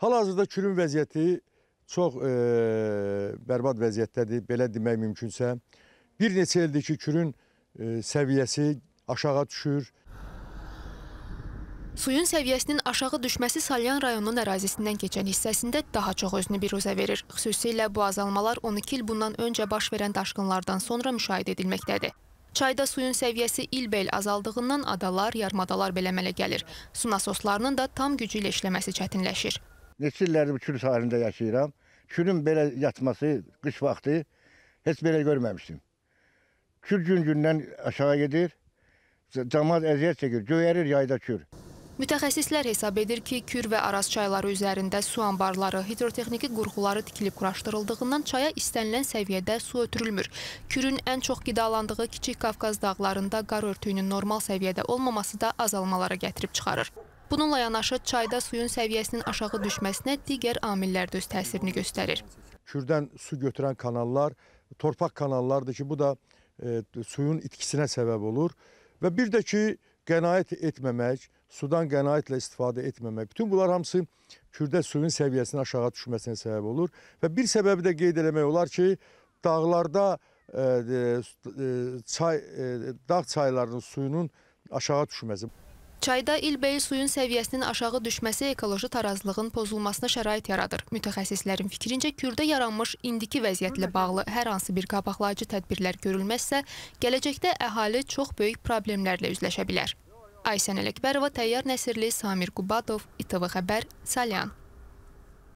Hal-hazırda Kürün vəziyyəti çox e, bərbad vəziyyətdədir, belə demək mümkünsə. Bir neçə ildir ki, Kürün e, səviyyəsi aşağı düşür. Suyun səviyyəsinin aşağı düşməsi Salyan rayonunun ərazisindən keçən hissəsində daha çox özünü biruzə verir. Xüsusilə bu azalmalar 12 il bundan öncə baş verən daşqınlardan sonra müşahidə edilməkdədir. Çayda suyun səviyyəsi ilbəil azaldığından adalar, yarımadalar belə mələ gəlir. Su nasoslarının da tam gücü ilə işləməsi çətinləşir. Neçə illərdir bu Kür sahilində yaşayıram. Kürün belə yatması qış vaxtı heç belə görməmişdim. Kür gün-gündən aşağı gedir, cəmat əziyyət çəkir, göyərir yayda kür. Mütəxəssislər hesab edir ki, Kür və Araz çayları üzərində su anbarları, hidrotexniki qurğuları tikilib quraşdırıldığından çaya istənilən səviyyədə su ötürülmür. Kürün ən çox qidalandığı Kiçik Qafqaz dağlarında qar örtüyünün normal səviyyədə olmaması da azalmalara gətirib çıxarır. Bununla yanaşı çayda suyun səviyyəsinin aşağı düşməsinə digər amillər də öz təsirini göstərir. Kürdən su götürən kanallar, torpaq kanallardır ki, bu da e, suyun itkisinə səbəb olur. Və bir də ki, qənaət etməmək, sudan qənaətlə istifadə etməmək. Bütün bunlar hamısı kürdə suyun səviyyəsinin aşağı düşməsinə səbəb olur. Və bir səbəbi də qeyd eləmək olar ki, dağlarda e, e, çay, e, dağ çaylarının suyunun aşağı düşməsi. Çayda ilbəil suyun səviyyəsinin aşağı düşməsi ekoloji tarazlığın pozulmasına şərait yaradır. Mütəxəssislərin fikrincə, Kürdə yaranmış indiki vəziyyətlə bağlı hər hansı bir qabaqlayıcı tədbirlər görülməzsə, gələcəkdə əhali çox böyük problemlərlə üzləşə bilər. Aysən Ələkbərova, Təyyar Nəsirli, Samir Qubadov, İTV Xəbər, Salyan.